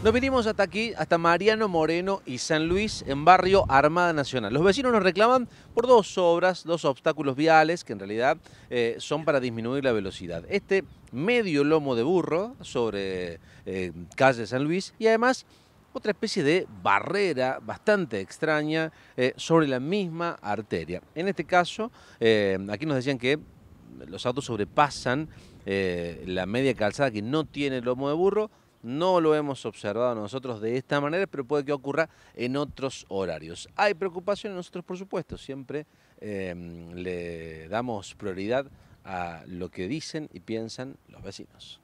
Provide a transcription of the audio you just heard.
Nos vinimos hasta aquí, hasta Mariano Moreno y San Luis, en barrio Armada Nacional. Los vecinos nos reclaman por dos obras, dos obstáculos viales, que en realidad eh, son para disminuir la velocidad. Este medio lomo de burro sobre eh, calle San Luis y además otra especie de barrera bastante extraña eh, sobre la misma arteria. En este caso, aquí nos decían que los autos sobrepasan la media calzada que no tiene lomo de burro, no lo hemos observado nosotros de esta manera, pero puede que ocurra en otros horarios. Hay preocupación en nosotros, por supuesto, siempre em, le damos prioridad a lo que dicen y piensan los vecinos.